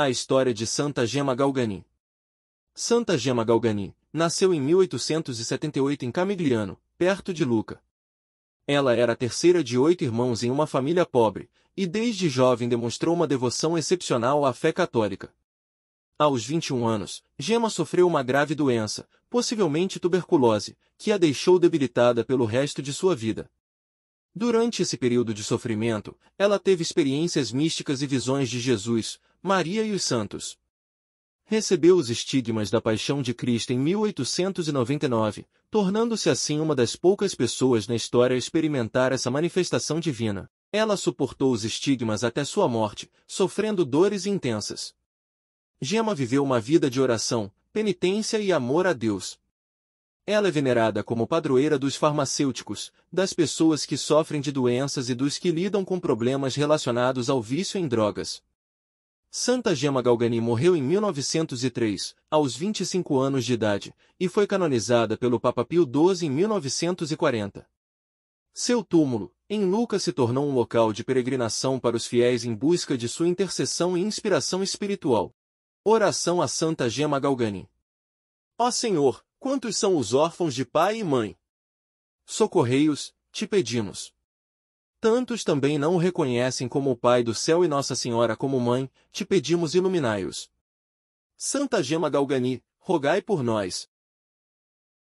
A história de Santa Gema Galgani. Santa Gema Galgani nasceu em 1878 em Camigliano, perto de Luca. Ela era a terceira de oito irmãos em uma família pobre, e desde jovem demonstrou uma devoção excepcional à fé católica. Aos 21 anos, Gema sofreu uma grave doença, possivelmente tuberculose, que a deixou debilitada pelo resto de sua vida. Durante esse período de sofrimento, ela teve experiências místicas e visões de Jesus, Maria e os Santos. Recebeu os estigmas da paixão de Cristo em 1899, tornando-se assim uma das poucas pessoas na história a experimentar essa manifestação divina. Ela suportou os estigmas até sua morte, sofrendo dores intensas. Gema viveu uma vida de oração, penitência e amor a Deus. Ela é venerada como padroeira dos farmacêuticos, das pessoas que sofrem de doenças e dos que lidam com problemas relacionados ao vício em drogas. Santa Gema Galgani morreu em 1903, aos 25 anos de idade, e foi canonizada pelo Papa Pio XII em 1940. Seu túmulo, em Lucas, se tornou um local de peregrinação para os fiéis em busca de sua intercessão e inspiração espiritual. Oração a Santa Gema Galgani. Ó Senhor, quantos são os órfãos de pai e mãe? Socorrei-os, te pedimos. Tantos também não o reconhecem como o Pai do céu e Nossa Senhora como Mãe, te pedimos iluminai-os. Santa Gema Galgani, rogai por nós.